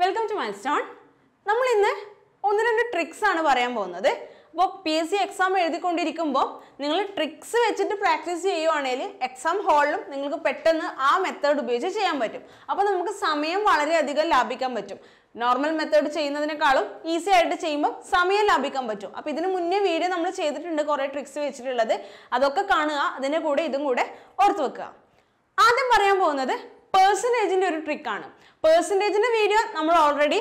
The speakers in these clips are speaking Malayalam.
വെൽക്കം ടു മൈൽസ്റ്റോൺ നമ്മൾ ഇന്ന് ഒന്ന് രണ്ട് ട്രിക്സ് ആണ് പറയാൻ പോകുന്നത് അപ്പോൾ പി എസ് സി എക്സാം എഴുതിക്കൊണ്ടിരിക്കുമ്പോൾ നിങ്ങൾ ട്രിക്സ് വെച്ചിട്ട് പ്രാക്ടീസ് ചെയ്യുവാണെങ്കിൽ എക്സാം ഹാളിലും നിങ്ങൾക്ക് പെട്ടെന്ന് ആ മെത്തേഡ് ഉപയോഗിച്ച് ചെയ്യാൻ പറ്റും അപ്പോൾ നമുക്ക് സമയം വളരെയധികം ലാഭിക്കാൻ പറ്റും നോർമൽ മെത്തേഡ് ചെയ്യുന്നതിനേക്കാളും ഈസി ആയിട്ട് ചെയ്യുമ്പോൾ സമയം ലാഭിക്കാൻ പറ്റും അപ്പോൾ ഇതിന് മുന്നേ വീഡിയോ നമ്മൾ ചെയ്തിട്ടുണ്ട് കുറേ ട്രിക്സ് വെച്ചിട്ടുള്ളത് അതൊക്കെ കാണുക അതിൻ്റെ കൂടെ ഇതും കൂടെ ഓർത്ത് വെക്കുക ആദ്യം പറയാൻ പോകുന്നത് പേഴ്സൻറ്റേജിൻ്റെ ഒരു ട്രിക്കാണ് പേഴ്സൻറ്റേജിൻ്റെ വീഡിയോ നമ്മൾ ഓൾറെഡി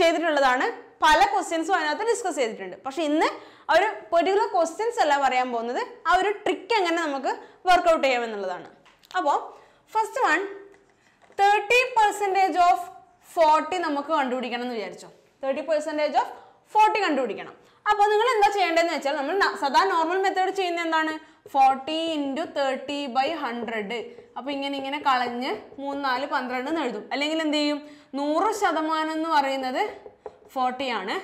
ചെയ്തിട്ടുള്ളതാണ് പല ക്വസ്റ്റ്യൻസും അതിനകത്ത് ഡിസ്കസ് ചെയ്തിട്ടുണ്ട് പക്ഷെ ഇന്ന് ആ ഒരു പെർട്ടിക്കുലർ ക്വസ്റ്റ്യൻസ് അല്ല പറയാൻ പോകുന്നത് ആ ഒരു ട്രിക്ക് എങ്ങനെ നമുക്ക് ചെയ്യാം ചെയ്യാമെന്നുള്ളതാണ് അപ്പോൾ first one thirty percentage of forty നമുക്ക് കണ്ടുപിടിക്കണം എന്ന് വിചാരിച്ചോ തേർട്ടി പെർസെൻറ്റേജ് ഓഫ് ഫോർട്ടി കണ്ടുപിടിക്കണം അപ്പോൾ നിങ്ങൾ എന്താ ചെയ്യേണ്ടതെന്ന് വെച്ചാൽ നമ്മൾ സദാ നോർമൽ മെത്തേഡ് ചെയ്യുന്ന എന്താണ് forty into thirty by hundred അപ്പോൾ ഇങ്ങനെ ഇങ്ങനെ കളഞ്ഞ് മൂന്ന് നാല് പന്ത്രണ്ട് എന്ന് എഴുതും അല്ലെങ്കിൽ എന്ത് ചെയ്യും നൂറ് ശതമാനം എന്ന് പറയുന്നത് ഫോർട്ടി ആണ്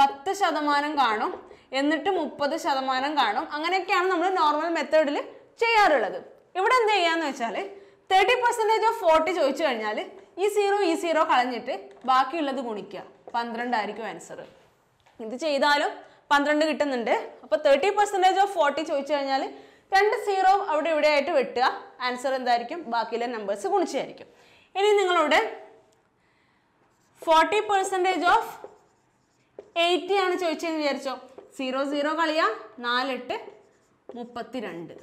പത്ത് ശതമാനം കാണും എന്നിട്ട് മുപ്പത് ശതമാനം കാണും അങ്ങനെയൊക്കെയാണ് നമ്മൾ നോർമൽ മെത്തേഡിൽ ചെയ്യാറുള്ളത് ഇവിടെ എന്ത് ചെയ്യാന്ന് വെച്ചാൽ തേർട്ടി പെർസെൻറ്റേജ് ഓഫ് ഫോർട്ടി ചോദിച്ചു കഴിഞ്ഞാൽ ഈ സീറോ ഈ സീറോ കളഞ്ഞിട്ട് ബാക്കിയുള്ളത് ഗുണിക്കുക പന്ത്രണ്ടായിരിക്കും ആൻസർ ഇത് ചെയ്താലും പന്ത്രണ്ട് കിട്ടുന്നുണ്ട് അപ്പോൾ തേർട്ടി പെർസെൻറ്റേജ് ഓഫ് ഫോർട്ടി ചോദിച്ചു കഴിഞ്ഞാൽ രണ്ട് സീറോ അവിടെ ഇവിടെ ആയിട്ട് വെട്ടുക ആൻസർ എന്തായിരിക്കും ബാക്കിയിലെ നമ്പേഴ്സ് ഗുണിച്ചായിരിക്കും ഇനി നിങ്ങളോട് ഫോർട്ടി പെർസെൻറ്റേജ് ഓഫ് എയ്റ്റി ആണ് ചോദിച്ചതെന്ന് വിചാരിച്ചോ സീറോ സീറോ കളിയാ നാലെട്ട് മുപ്പത്തി രണ്ട്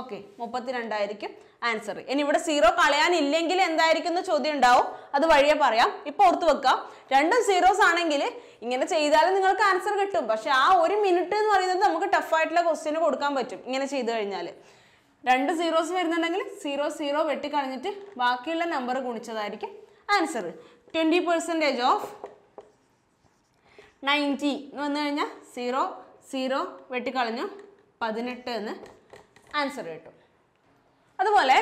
ഓക്കെ മുപ്പത്തിരണ്ടായിരിക്കും ആൻസർ ഇനി ഇവിടെ സീറോ കളയാനില്ലെങ്കിൽ എന്തായിരിക്കും എന്ന് ചോദ്യം ഉണ്ടാവും അത് വഴിയെ പറയാം ഇപ്പൊ ഓർത്ത് വെക്കാം രണ്ടും സീറോസ് ആണെങ്കിൽ ഇങ്ങനെ ചെയ്താലും നിങ്ങൾക്ക് ആൻസർ കിട്ടും പക്ഷെ ആ ഒരു മിനിറ്റ് എന്ന് പറയുന്നത് നമുക്ക് ടഫായിട്ടുള്ള ക്വസ്റ്റ്യന് കൊടുക്കാൻ പറ്റും ഇങ്ങനെ ചെയ്തു കഴിഞ്ഞാൽ രണ്ട് സീറോസ് വരുന്നുണ്ടെങ്കിൽ സീറോ സീറോ വെട്ടിക്കളഞ്ഞിട്ട് ബാക്കിയുള്ള നമ്പർ ഗുണിച്ചതായിരിക്കും answer twenty percentage of ninety എന്ന് വന്നു കഴിഞ്ഞാൽ സീറോ സീറോ വെട്ടിക്കളഞ്ഞു പതിനെട്ട് എന്ന് ആൻസർ കിട്ടും അതുപോലെ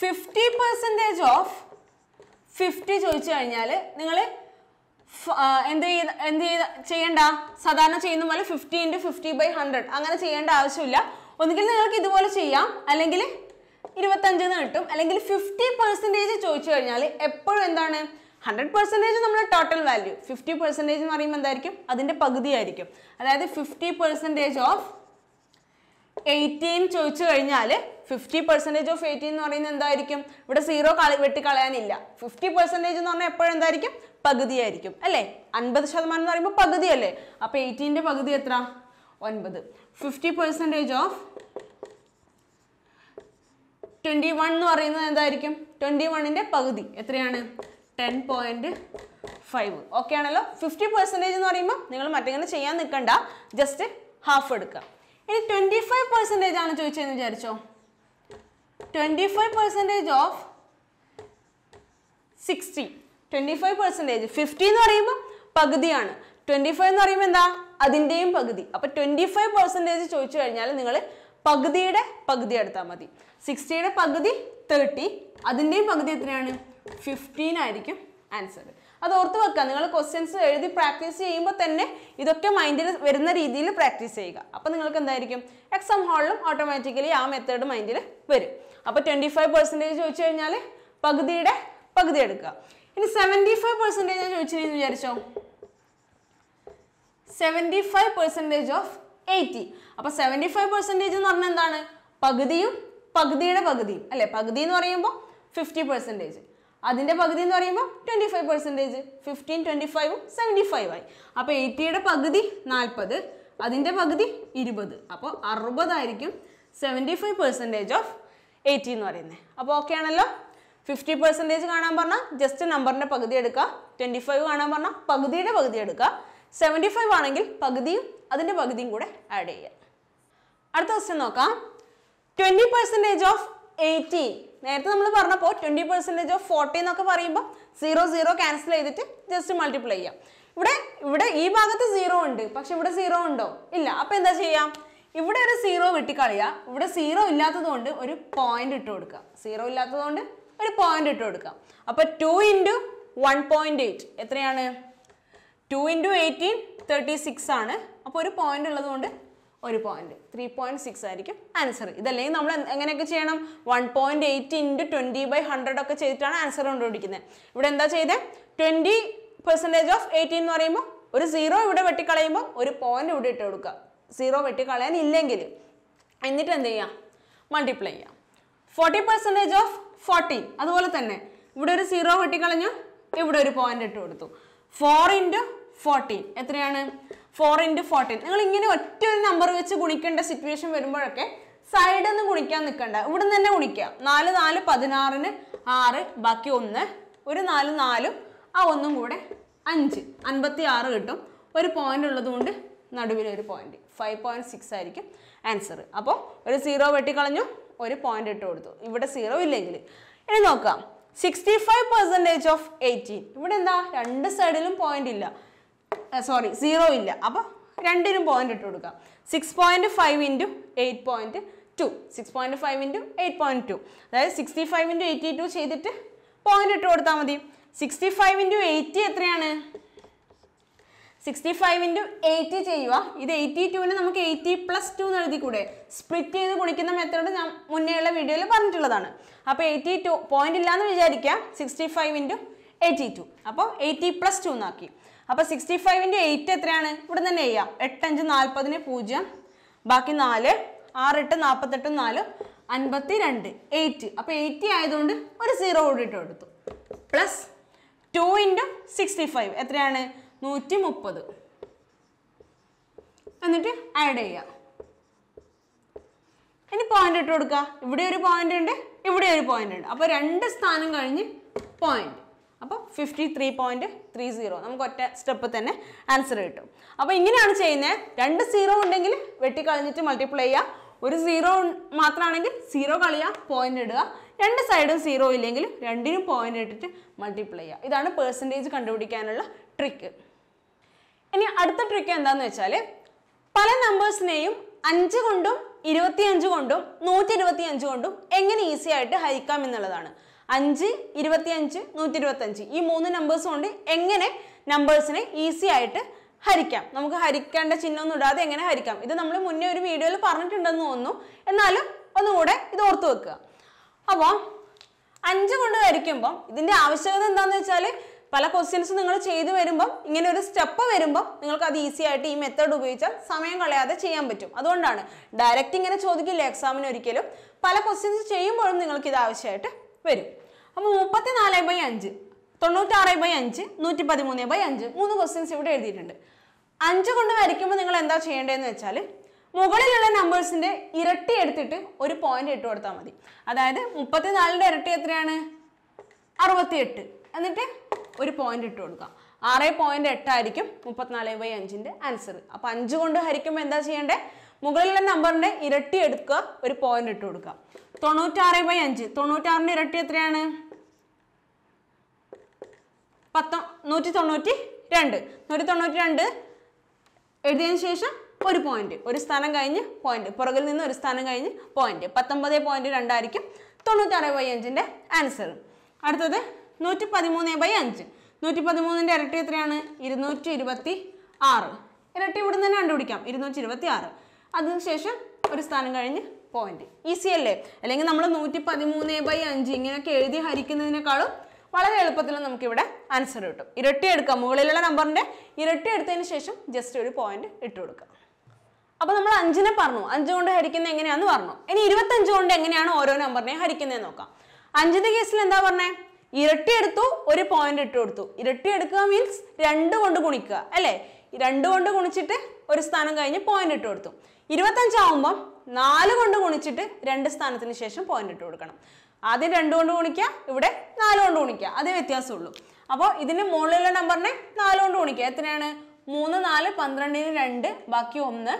ഫിഫ്റ്റി പെർസെൻറ്റേജ് ഓഫ് ഫിഫ്റ്റി ചോദിച്ചു കഴിഞ്ഞാൽ നിങ്ങൾ എന്ത് ചെയ്ത് എന്ത് ചെയ്ത് ചെയ്യണ്ട സാധാരണ ചെയ്യുന്ന പോലെ fifty into fifty by hundred അങ്ങനെ ചെയ്യേണ്ട ആവശ്യമില്ല ഒന്നുകിൽ നിങ്ങൾക്ക് ഇതുപോലെ ചെയ്യാം അല്ലെങ്കിൽ ഇരുപത്തഞ്ചിൽ നിന്ന് കിട്ടും അല്ലെങ്കിൽ ഫിഫ്റ്റി പെർസെൻറ്റേജ് ചോദിച്ചു കഴിഞ്ഞാൽ എപ്പോഴും എന്താണ് ഹൺഡ്രഡ് പെർസെൻറ്റേജ് നമ്മുടെ ടോട്ടൽ വാല്യൂ ഫിഫ്റ്റി പെർസെൻറ്റേജ് എന്ന് പറയുമ്പോൾ എന്തായിരിക്കും അതിൻ്റെ പകുതി ആയിരിക്കും അതായത് ഫിഫ്റ്റി പെർസെൻറ്റേജ് ഓഫ് എയ്റ്റീൻ ചോദിച്ചു കഴിഞ്ഞാൽ ഫിഫ്റ്റി പെർസെൻറ്റേജ് ഓഫ് എയ്റ്റീൻ എന്ന് പറയുന്നത് എന്തായിരിക്കും ഇവിടെ സീറോ കളി വെട്ടിക്കളയാനില്ല ഫിഫ്റ്റി പെർസെൻറ്റേജ് എന്ന് പറഞ്ഞാൽ എപ്പോഴും എന്തായിരിക്കും പകുതിയായിരിക്കും അല്ലേ അൻപത് ശതമാനം എന്ന് പറയുമ്പോൾ പകുതി അല്ലേ അപ്പം എയ്റ്റീൻ്റെ പകുതി എത്ര ഒൻപത് fifty percentage of twenty one എന്ന് പറയുന്നത് എന്തായിരിക്കും ട്വൻറ്റി വണ്ണിൻ്റെ പകുതി എത്രയാണ് ടെൻ പോയിൻറ്റ് ഫൈവ് ഓക്കെ ആണല്ലോ ഫിഫ്റ്റി പെർസെൻറ്റേജ് എന്ന് പറയുമ്പോൾ നിങ്ങൾ മറ്റെങ്ങനെ ചെയ്യാൻ നിൽക്കണ്ട ജസ്റ്റ് ഹാഫ് എടുക്കുക ഇനി ട്വൻറ്റി ഫൈവ് പെർസെൻറ്റേജ് ആണ് ചോദിച്ചതെന്ന് വിചാരിച്ചോ twenty five percentage of sixty twenty five percentage fifty എന്ന് പറയുമ്പോൾ പകുതിയാണ് ട്വൻറ്റി ഫൈവ് എന്ന് പറയുമ്പോൾ എന്താ അതിൻ്റെയും പകുതി അപ്പോൾ ട്വൻറ്റി ഫൈവ് പെർസെൻറ്റേജ് ചോദിച്ചു കഴിഞ്ഞാൽ നിങ്ങൾ പകുതിയുടെ പകുതി എടുത്താൽ മതി സിക്സ്റ്റിയുടെ പകുതി തേർട്ടി അതിൻ്റെയും പകുതി എത്രയാണ് ഫിഫ്റ്റീൻ ആയിരിക്കും ആൻസർ അത് ഓർത്ത് വെക്കുക നിങ്ങൾ ക്വസ്റ്റ്യൻസ് എഴുതി പ്രാക്ടീസ് ചെയ്യുമ്പോൾ തന്നെ ഇതൊക്കെ മൈൻഡിൽ വരുന്ന രീതിയിൽ പ്രാക്ടീസ് ചെയ്യുക അപ്പം നിങ്ങൾക്ക് എന്തായിരിക്കും എക്സാം ഹാളിലും ഓട്ടോമാറ്റിക്കലി ആ മെത്തേഡ് മൈൻഡിൽ വരും അപ്പോൾ ട്വൻറ്റി ഫൈവ് പെർസെൻറ്റേജ് ചോദിച്ചു കഴിഞ്ഞാൽ പകുതിയുടെ പകുതി എടുക്കുക ഇനി സെവൻറ്റി ഫൈവ് പെർസെൻറ്റേജ് ചോദിച്ചിരുന്നു വിചാരിച്ചോ seventy five percentage of eighty അപ്പോൾ സെവൻറ്റി ഫൈവ് പെർസെൻറ്റേജ് എന്ന് പറഞ്ഞാൽ എന്താണ് പകുതിയും പകുതിയുടെ പകുതിയും അല്ലേ പകുതി എന്ന് പറയുമ്പോൾ ഫിഫ്റ്റി പെർസെൻറ്റേജ് അതിൻ്റെ പകുതി എന്ന് പറയുമ്പോൾ twenty five percentage fifteen twenty ഫൈവും സെവൻറ്റി ഫൈവ് ആയി അപ്പോൾ എയ്റ്റിയുടെ പകുതി നാൽപ്പത് അതിൻ്റെ പകുതി ഇരുപത് അപ്പോൾ അറുപതായിരിക്കും seventy five percentage of eighty എന്ന് പറയുന്നത് അപ്പോൾ ഓക്കെ ആണല്ലോ ഫിഫ്റ്റി പെർസെൻറ്റേജ് കാണാൻ പറഞ്ഞാൽ ജസ്റ്റ് നമ്പറിൻ്റെ പകുതി എടുക്കുക ട്വൻറ്റി ഫൈവ് കാണാൻ പറഞ്ഞാൽ പകുതിയുടെ പകുതി എടുക്കുക സെവൻറ്റി ഫൈവ് ആണെങ്കിൽ പകുതിയും അതിൻ്റെ പകുതിയും കൂടെ ആഡ് ചെയ്യുക അടുത്ത ക്വസ്റ്റ്യൻ നോക്കാം ട്വൻറ്റി പെർസെൻറ്റേജ് ഓഫ് എയ്റ്റീൻ നേരത്തെ നമ്മൾ പറഞ്ഞപ്പോൾ ട്വൻറ്റി പെർസെൻറ്റേജ് ഓഫ് ഫോർട്ടി എന്നൊക്കെ പറയുമ്പോൾ സീറോ സീറോ ക്യാൻസൽ ചെയ്തിട്ട് ജസ്റ്റ് മൾട്ടിപ്ലൈ ചെയ്യാം ഇവിടെ ഇവിടെ ഈ ഭാഗത്ത് സീറോ ഉണ്ട് പക്ഷെ ഇവിടെ സീറോ ഉണ്ടോ ഇല്ല അപ്പം എന്താ ചെയ്യാം ഇവിടെ ഒരു സീറോ വെട്ടിക്കളയുക ഇവിടെ സീറോ ഇല്ലാത്തതുകൊണ്ട് ഒരു പോയിന്റ് ഇട്ട് കൊടുക്കാം സീറോ ഇല്ലാത്തതുകൊണ്ട് ഒരു പോയിന്റ് ഇട്ട് കൊടുക്കാം അപ്പോൾ two into one point eight എത്രയാണ് two into eighteen thirty six ആണ് അപ്പോൾ ഒരു പോയിന്റ് ഉള്ളതുകൊണ്ട് ഒരു പോയിന്റ് ത്രീ പോയിന്റ് സിക്സ് ആയിരിക്കും ആൻസർ ഇതല്ലെങ്കിൽ നമ്മൾ എങ്ങനെയൊക്കെ ചെയ്യണം one point eight into twenty by hundred ഒക്കെ ചെയ്തിട്ടാണ് ആൻസർ കണ്ടുപിടിക്കുന്നത് ഇവിടെ എന്താ ചെയ്തത് ട്വൻറ്റി പെർസെൻറ്റേജ് ഓഫ് എയ്റ്റി എന്ന് പറയുമ്പോൾ ഒരു സീറോ ഇവിടെ വെട്ടിക്കളയുമ്പോൾ ഒരു പോയിന്റ് ഇവിടെ ഇട്ട് കൊടുക്കുക സീറോ വെട്ടിക്കളയാൻ ഇല്ലെങ്കിൽ എന്നിട്ട് എന്ത് ചെയ്യാം മൾട്ടിപ്ലൈ ചെയ്യാം ഫോർട്ടി പെർസെൻറ്റേജ് ഓഫ് ഫോർട്ടി അതുപോലെ തന്നെ ഇവിടെ ഒരു സീറോ വെട്ടിക്കളഞ്ഞു ഇവിടെ ഒരു പോയിന്റ് ഇട്ട് കൊടുത്തു ഫോർ ഇൻറ്റു ഫോർട്ടീൻ എത്രയാണ് ഫോർ ഇൻറ്റു ഫോർട്ടീൻ നിങ്ങൾ ഇങ്ങനെ ഒറ്റ ഒരു നമ്പർ വെച്ച് ഗുണിക്കേണ്ട സിറ്റുവേഷൻ വരുമ്പോഴൊക്കെ സൈഡിൽ നിന്ന് ഗുണിക്കാൻ നിൽക്കണ്ട ഇവിടെ നിന്ന് തന്നെ ഗുണിക്കാം നാല് നാല് പതിനാറിന് ആറ് ബാക്കി ഒന്ന് ഒരു നാല് നാലും ആ ഒന്നും കൂടെ അഞ്ച് അൻപത്തി ആറ് കിട്ടും ഒരു പോയിന്റ് ഉള്ളതുകൊണ്ട് നടുവിൽ ഒരു പോയിന്റ് ഫൈവ് പോയിന്റ് സിക്സ് ആയിരിക്കും ആൻസർ അപ്പോൾ ഒരു സീറോ വെട്ടിക്കളഞ്ഞു ഒരു പോയിന്റ് ഇട്ട് കൊടുത്തു ഇവിടെ സീറോ ഇല്ലെങ്കിൽ ഇനി നോക്കാം sixty five percentage of eighteen ഇവിടെ എന്താ രണ്ട് സൈഡിലും പോയിന്റ് ഇല്ല സോറി സീറോ ഇല്ല അപ്പോൾ രണ്ടിനും പോയിന്റ് ഇട്ട് കൊടുക്കാം six point five into eight point two six point five into eight point two അതായത് sixty five into eighty two ചെയ്തിട്ട് പോയിന്റ് ഇട്ട് കൊടുത്താൽ മതി സിക്സ്റ്റി ഫൈവ് ഇൻറ്റു എയ്റ്റി എത്രയാണ് സിക്സ്റ്റി ഫൈവ് ഇൻറ്റു എയ്റ്റി ചെയ്യുക ഇത് എയ്റ്റി ടുവിന് നമുക്ക് എയ്റ്റി പ്ലസ് ടു എന്ന് കൂടെ സ്പ്ലിറ്റ് ചെയ്ത് കുണിക്കുന്ന മെത്തേഡ് ഞാൻ മുന്നേയുള്ള വീഡിയോയിൽ പറഞ്ഞിട്ടുള്ളതാണ് അപ്പോൾ എയ്റ്റി ടു പോയിന്റ് ഇല്ലാന്ന് വിചാരിക്കുക sixty five into eighty two അപ്പോൾ എയ്റ്റി പ്ലസ് ടു എന്നാക്കി അപ്പോൾ സിക്സ്റ്റി ഫൈവിൻ്റെ എയ്റ്റ് എത്രയാണ് ഇവിടെ തന്നെ ചെയ്യാം എട്ടഞ്ച് നാൽപ്പതിന് പൂജ്യം ബാക്കി നാല് ആറെട്ട് നാൽപ്പത്തെട്ട് നാല് അൻപത്തി രണ്ട് എയ്റ്റ് അപ്പോൾ എയ്റ്റി ആയതുകൊണ്ട് ഒരു സീറോ കൂടി ഇട്ട് കൊടുത്തു plus two into sixty five എത്രയാണ് നൂറ്റി മുപ്പത് എന്നിട്ട് ആഡ് ചെയ്യുക ഇനി പോയിന്റ് ഇട്ട് കൊടുക്കുക ഇവിടെ ഒരു പോയിന്റ് ഉണ്ട് ഇവിടെ ഒരു പോയിന്റ് ഉണ്ട് അപ്പോൾ രണ്ട് സ്ഥാനം കഴിഞ്ഞ് പോയിന്റ് അപ്പോൾ fifty three point three zero നമുക്ക് ഒറ്റ സ്റ്റെപ്പ് തന്നെ ആൻസർ കിട്ടും അപ്പോൾ ഇങ്ങനെയാണ് ചെയ്യുന്നത് രണ്ട് സീറോ ഉണ്ടെങ്കിൽ വെട്ടിക്കളഞ്ഞിട്ട് മൾട്ടിപ്ലൈ ചെയ്യുക ഒരു സീറോ മാത്രമാണെങ്കിൽ സീറോ കളിയാ പോയിന്റ് ഇടുക രണ്ട് സൈഡും സീറോ ഇല്ലെങ്കിൽ രണ്ടിനും പോയിന്റ് ഇട്ടിട്ട് മൾട്ടിപ്ലൈ ചെയ്യുക ഇതാണ് പേഴ്സൻറ്റേജ് കണ്ടുപിടിക്കാനുള്ള ട്രിക്ക് ഇനി അടുത്ത ട്രിക്ക് എന്താണെന്ന് വെച്ചാൽ പല നമ്പേഴ്സിനെയും അഞ്ച് കൊണ്ടും ഇരുപത്തിയഞ്ച് കൊണ്ടും നൂറ്റി ഇരുപത്തിയഞ്ച് കൊണ്ടും എങ്ങനെ ഈസി ആയിട്ട് ഹരിക്കാം എന്നുള്ളതാണ് അഞ്ച് ഇരുപത്തിയഞ്ച് നൂറ്റി ഇരുപത്തഞ്ച് ഈ മൂന്ന് നമ്പേഴ്സ് കൊണ്ട് എങ്ങനെ നമ്പേഴ്സിനെ ഈസി ആയിട്ട് ഹരിക്കാം നമുക്ക് ഹരിക്കേണ്ട ചിഹ്നമൊന്നും ഇടാതെ എങ്ങനെ ഹരിക്കാം ഇത് നമ്മൾ മുന്നേ ഒരു വീഡിയോയിൽ പറഞ്ഞിട്ടുണ്ടെന്ന് തോന്നുന്നു എന്നാലും ഒന്നുകൂടെ ഇത് ഓർത്തു വെക്കുക അപ്പോൾ അഞ്ച് കൊണ്ട് ഹരിക്കുമ്പം ഇതിൻ്റെ ആവശ്യകത എന്താണെന്ന് വെച്ചാൽ പല ക്വസ്റ്റ്യൻസ് നിങ്ങൾ ചെയ്തു വരുമ്പം ഇങ്ങനെ ഒരു സ്റ്റെപ്പ് വരുമ്പം നിങ്ങൾക്ക് അത് ഈസി ആയിട്ട് ഈ മെത്തേഡ് ഉപയോഗിച്ചാൽ സമയം കളയാതെ ചെയ്യാൻ പറ്റും അതുകൊണ്ടാണ് ഡയറക്റ്റ് ഇങ്ങനെ ചോദിക്കില്ല എക്സാമിന് ഒരിക്കലും പല ക്വസ്റ്റ്യൻസ് ചെയ്യുമ്പോഴും നിങ്ങൾക്ക് ഇത് ആവശ്യമായിട്ട് വരും അപ്പോൾ നാല് ബൈ അഞ്ച് തൊണ്ണൂറ്റാറ് ബൈ അഞ്ച് നൂറ്റി പതിമൂന്ന് ബൈ അഞ്ച് മൂന്ന് ക്വസ്റ്റ്യൻസ് ഇവിടെ എഴുതിയിട്ടുണ്ട് അഞ്ച് കൊണ്ട് വരയ്ക്കുമ്പോൾ നിങ്ങൾ എന്താ ചെയ്യേണ്ടതെന്ന് വെച്ചാൽ മുകളിലുള്ള നമ്പേഴ്സിൻ്റെ ഇരട്ടി എടുത്തിട്ട് ഒരു പോയിന്റ് ഇട്ട് കൊടുത്താൽ മതി അതായത് മുപ്പത്തി മുപ്പത്തിനാലിൻ്റെ ഇരട്ടി എത്രയാണ് അറുപത്തി എട്ട് എന്നിട്ട് ഒരു പോയിന്റ് ഇട്ട് കൊടുക്കാം ആറ് പോയിന്റ് എട്ടായിരിക്കും മുപ്പത്തിനാല് ബൈ അഞ്ചിൻ്റെ ആൻസർ അപ്പോൾ അഞ്ച് കൊണ്ട് ഹരിക്കുമ്പോൾ എന്താ ചെയ്യേണ്ടത് മുകളിലെ നമ്പറിന്റെ ഇരട്ടി എടുക്കുക ഒരു പോയിന്റ് ഇട്ട് കൊടുക്കുക തൊണ്ണൂറ്റാറ് ബൈ അഞ്ച് തൊണ്ണൂറ്റാറിന്റെ ഇരട്ടി എത്രയാണ് പത്തൊ നൂറ്റി തൊണ്ണൂറ്റി രണ്ട് നൂറ്റി തൊണ്ണൂറ്റി രണ്ട് എഴുതിയതിനു ശേഷം ഒരു പോയിന്റ് ഒരു സ്ഥാനം കഴിഞ്ഞ് പോയിന്റ് പുറകിൽ നിന്ന് ഒരു സ്ഥാനം കഴിഞ്ഞ് പോയിന്റ് പത്തൊമ്പത് പോയിന്റ് രണ്ടായിരിക്കും തൊണ്ണൂറ്റാറ് ബൈ അഞ്ചിൻ്റെ ആൻസർ അടുത്തത് നൂറ്റി പതിമൂന്ന് ബൈ അഞ്ച് നൂറ്റി പതിമൂന്നിൻ്റെ ഇരട്ടി എത്രയാണ് ഇരുന്നൂറ്റി ഇരുപത്തി ആറ് ഇരട്ടി ഇവിടുന്ന് തന്നെ കണ്ടുപിടിക്കാം ഇരുന്നൂറ്റി ഇരുപത്തി ആറ് അതിനുശേഷം ഒരു സ്ഥാനം കഴിഞ്ഞ് പോയിന്റ് ഈസി അല്ലേ അല്ലെങ്കിൽ നമ്മൾ നൂറ്റി പതിമൂന്ന് ബൈ അഞ്ച് ഇങ്ങനെയൊക്കെ എഴുതി ഹരിക്കുന്നതിനേക്കാളും വളരെ എളുപ്പത്തിൽ നമുക്കിവിടെ ആൻസർ കിട്ടും ഇരട്ടി എടുക്കുക മുകളിലുള്ള നമ്പറിൻ്റെ ഇരട്ടി എടുത്തതിന് ശേഷം ജസ്റ്റ് ഒരു പോയിന്റ് ഇട്ട് കൊടുക്കുക അപ്പോൾ നമ്മൾ അഞ്ചിനെ പറഞ്ഞു അഞ്ച് കൊണ്ട് ഹരിക്കുന്നത് എങ്ങനെയാണെന്ന് പറഞ്ഞു ഇനി ഇരുപത്തഞ്ച് കൊണ്ട് എങ്ങനെയാണ് ഓരോ നമ്പറിനെ ഹരിക്കുന്നത് നോക്കാം അഞ്ചിന്റെ കേസിൽ എന്താ പറഞ്ഞേ ഇരട്ടി എടുത്തു ഒരു പോയിന്റ് ഇട്ട് കൊടുത്തു ഇരട്ടി എടുക്കുക മീൻസ് രണ്ട് കൊണ്ട് ഗുണിക്കുക അല്ലേ രണ്ട് കൊണ്ട് ഗുണിച്ചിട്ട് ഒരു സ്ഥാനം കഴിഞ്ഞ് പോയിന്റ് ഇട്ട് കൊടുത്തു ഇരുപത്തഞ്ചാവുമ്പം നാല് കൊണ്ട് ഗുണിച്ചിട്ട് രണ്ട് സ്ഥാനത്തിന് ശേഷം പോയിന്റ് ഇട്ട് കൊടുക്കണം ആദ്യം രണ്ടു കൊണ്ട് ഗുണിക്കുക ഇവിടെ നാല് കൊണ്ട് ഗുണിക്കുക അതേ വ്യത്യാസമുള്ളൂ അപ്പോൾ ഇതിൻ്റെ മുകളിലുള്ള നമ്പറിനെ നാല് കൊണ്ട് ഗുണിക്കുക എത്രയാണ് മൂന്ന് നാല് പന്ത്രണ്ടിന് രണ്ട് ബാക്കി ഒന്ന്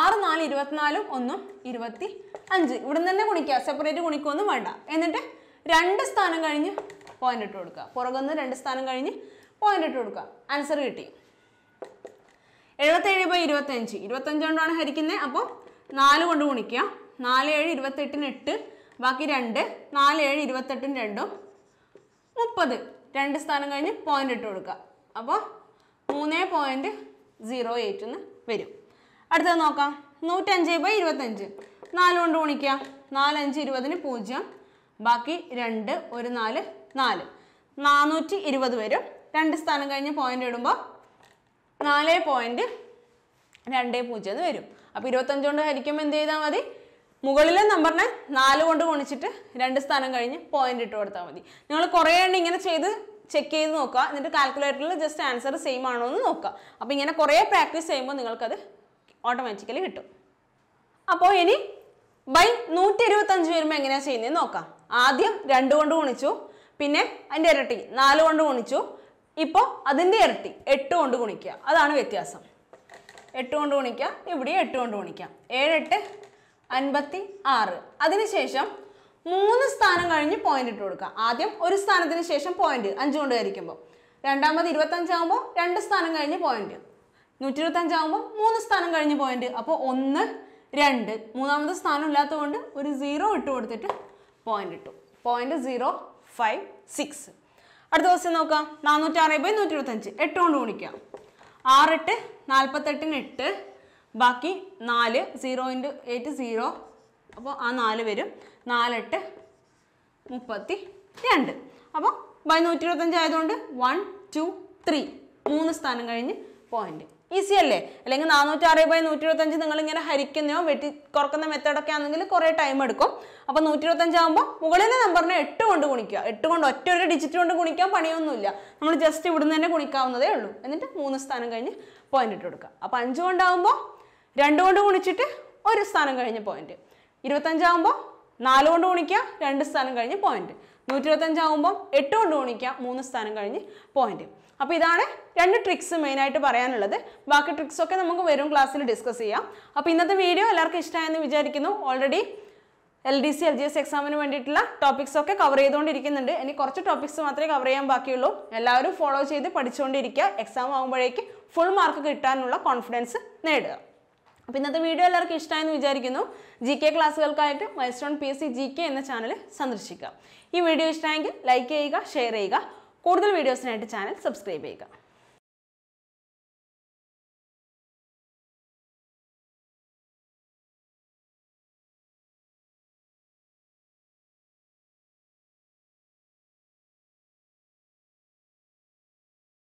ആറ് നാല് ഇരുപത്തിനാലും ഒന്നും ഇരുപത്തി അഞ്ച് ഇവിടെ തന്നെ ഗുണിക്കുക സെപ്പറേറ്റ് ഗുണിക്കൊന്നും വേണ്ട എന്നിട്ട് രണ്ട് സ്ഥാനം കഴിഞ്ഞ് പോയിന്റ് ഇട്ട് കൊടുക്കുക പുറകുനിന്ന് രണ്ട് സ്ഥാനം കഴിഞ്ഞ് പോയിന്റ് ഇട്ട് കൊടുക്കുക ആൻസർ കിട്ടി എഴുപത്തേഴ് ബൈ ഇരുപത്തഞ്ച് ഇരുപത്തഞ്ച് കൊണ്ടാണ് ഹരിക്കുന്നത് അപ്പോൾ നാല് കൊണ്ട് ഗുണിക്കുക നാല് ഏഴ് ഇരുപത്തെട്ടിന് എട്ട് ബാക്കി രണ്ട് നാല് ഏഴ് ഇരുപത്തെട്ടിന് രണ്ടും മുപ്പത് രണ്ട് സ്ഥാനം കഴിഞ്ഞ് പോയിന്റ് ഇട്ട് കൊടുക്കുക അപ്പോൾ മൂന്ന് പോയിന്റ് സീറോ എയ്റ്റ് എന്ന് വരും അടുത്തത് നോക്കാം നൂറ്റഞ്ച് ബൈ ഇരുപത്തഞ്ച് നാല് കൊണ്ട് ഗുണിക്കുക നാലഞ്ച് ഇരുപതിന് പൂജ്യം ബാക്കി രണ്ട് ഒരു നാല് നാല് നാനൂറ്റി ഇരുപത് വരും രണ്ട് സ്ഥാനം കഴിഞ്ഞ് പോയിന്റ് ഇടുമ്പോൾ നാല് പോയിന്റ് രണ്ട് പൂജ്യം എന്ന് വരും അപ്പോൾ ഇരുപത്തഞ്ച് കൊണ്ട് ഹരിക്കുമ്പോൾ എന്ത് ചെയ്താൽ മതി മുകളിലെ നമ്പറിനെ നാല് കൊണ്ട് ഗുണിച്ചിട്ട് രണ്ട് സ്ഥാനം കഴിഞ്ഞ് പോയിന്റ് ഇട്ട് കൊടുത്താൽ മതി നിങ്ങൾ കുറേ എണ്ണം ഇങ്ങനെ ചെയ്ത് ചെക്ക് ചെയ്ത് നോക്കുക എന്നിട്ട് കാൽക്കുലേറ്ററിൽ ജസ്റ്റ് ആൻസർ സെയിം ആണോ എന്ന് നോക്കുക അപ്പോൾ ഇങ്ങനെ കുറേ പ്രാക്ടീസ് ചെയ്യുമ്പോൾ നിങ്ങൾക്കത് ഓട്ടോമാറ്റിക്കലി കിട്ടും അപ്പോൾ ഇനി ബൈ നൂറ്റി ഇരുപത്തഞ്ച് വരുമ്പോൾ എങ്ങനെയാണ് ചെയ്യുന്നത് നോക്കാം ആദ്യം രണ്ട് കൊണ്ട് ഗുണിച്ചു പിന്നെ അതിൻ്റെ ഇരട്ടി നാല് കൊണ്ട് ഗുണിച്ചു ഇപ്പോൾ അതിൻ്റെ ഇരട്ടി എട്ട് കൊണ്ട് ഗുണിക്കുക അതാണ് വ്യത്യാസം എട്ട് കൊണ്ട് ഗുണിക്കുക ഇവിടെ എട്ട് കൊണ്ട് ഗുണിക്കാം ഏഴെട്ട് അൻപത്തി ആറ് അതിനുശേഷം മൂന്ന് സ്ഥാനം കഴിഞ്ഞ് പോയിന്റ് ഇട്ട് കൊടുക്കുക ആദ്യം ഒരു സ്ഥാനത്തിന് ശേഷം പോയിന്റ് അഞ്ച് കൊണ്ട് ഹരിക്കുമ്പോൾ രണ്ടാമത് ഇരുപത്തഞ്ചാകുമ്പോൾ രണ്ട് സ്ഥാനം കഴിഞ്ഞ് പോയിന്റ് നൂറ്റി ഇരുപത്തഞ്ചാകുമ്പോൾ മൂന്ന് സ്ഥാനം കഴിഞ്ഞ് പോയിന്റ് അപ്പോൾ ഒന്ന് രണ്ട് മൂന്നാമത് സ്ഥാനം ഇല്ലാത്തതുകൊണ്ട് ഒരു സീറോ ഇട്ട് കൊടുത്തിട്ട് പോയിന്റ് ഇട്ടു പോയിന്റ് സീറോ ഫൈവ് സിക്സ് അടുത്ത ക്വസ്റ്റ്യൻ നോക്കാം നാനൂറ്റി നാനൂറ്റാറ് ബൈ നൂറ്റി ഇരുപത്തഞ്ച് എട്ട് കൊണ്ട് ഗുണിക്കുക ആറെട്ട് നാൽപ്പത്തെട്ടിന് എട്ട് ബാക്കി നാല് സീറോ ഇൻറ്റു എയ്റ്റ് സീറോ അപ്പോൾ ആ നാല് വരും നാലെട്ട് മുപ്പത്തി രണ്ട് അപ്പോൾ ബൈ നൂറ്റി ഇരുപത്തഞ്ച് ആയതുകൊണ്ട് വൺ ടു ത്രീ മൂന്ന് സ്ഥാനം കഴിഞ്ഞ് പോയിൻറ്റ് ഈസി അല്ലേ അല്ലെങ്കിൽ അറുപത് ബൈ നൂറ്റി ഇരുപത്തഞ്ച് ഇങ്ങനെ ഹരിക്കുന്നയോ വെട്ടി കുറക്കുന്ന മെത്തേഡൊക്കെ ആണെങ്കിൽ കുറേ ടൈം എടുക്കും അപ്പോൾ നൂറ്റി ആകുമ്പോൾ മുകളിലെ നമ്പറിനെ എട്ട് കൊണ്ട് ഗുണിക്കുക എട്ട് കൊണ്ട് ഒറ്റ ഒരു ഡിജിറ്റ് കൊണ്ട് ഗുണിക്കാൻ പണിയൊന്നുമില്ല നമ്മൾ ജസ്റ്റ് ഇവിടുന്ന് തന്നെ ഗുണിക്കാവുന്നതേ ഉള്ളൂ എന്നിട്ട് മൂന്ന് സ്ഥാനം കഴിഞ്ഞ് പോയിന്റ് ഇട്ട് കൊടുക്കുക അപ്പോൾ അഞ്ച് കൊണ്ടാകുമ്പോൾ രണ്ട് കൊണ്ട് ഗുണിച്ചിട്ട് ഒരു സ്ഥാനം കഴിഞ്ഞ് പോയിന്റ് ഇരുപത്തഞ്ചാകുമ്പോൾ നാല് കൊണ്ട് ഗുണിക്കുക രണ്ട് സ്ഥാനം കഴിഞ്ഞ് പോയിന്റ് നൂറ്റി ഇരുപത്തഞ്ചാകുമ്പം എട്ട് കൊണ്ട് ഗുണിക്കാം മൂന്ന് സ്ഥാനം കഴിഞ്ഞ് പോയിന്റ് അപ്പോൾ ഇതാണ് രണ്ട് ട്രിക്സ് മെയിനായിട്ട് പറയാനുള്ളത് ബാക്കി ട്രിക്സൊക്കെ നമുക്ക് വരും ക്ലാസ്സിൽ ഡിസ്കസ് ചെയ്യാം അപ്പോൾ ഇന്നത്തെ വീഡിയോ എല്ലാവർക്കും ഇഷ്ടമായെന്ന് വിചാരിക്കുന്നു already L D C L G S എക്സാമിന് വേണ്ടിയിട്ടുള്ള ടോപ്പിക്സ് ഒക്കെ കവർ ചെയ്തുകൊണ്ടിരിക്കുന്നുണ്ട് ഇനി കുറച്ച് ടോപ്പിക്സ് മാത്രമേ കവർ ചെയ്യാൻ ബാക്കിയുള്ളൂ എല്ലാവരും ഫോളോ ചെയ്ത് പഠിച്ചുകൊണ്ടിരിക്കുക എക്സാം ആകുമ്പോഴേക്ക് ഫുൾ മാർക്ക് കിട്ടാനുള്ള കോൺഫിഡൻസ് നേടുക അപ്പം ഇന്നത്തെ വീഡിയോ എല്ലാവർക്കും ഇഷ്ടമായെന്ന് വിചാരിക്കുന്നു ജി കെ ക്ലാസ്സുകൾക്കായിട്ട് Mystone P S C G K എന്ന ചാനൽ സന്ദർശിക്കുക ഈ വീഡിയോ ഇഷ്ടമായെങ്കിൽ ലൈക്ക് ചെയ്യുക ഷെയർ ചെയ്യുക കൂടുതൽ വീഡിയോസിനായിട്ട് ചാനൽ സബ്സ്ക്രൈബ് ചെയ്യുക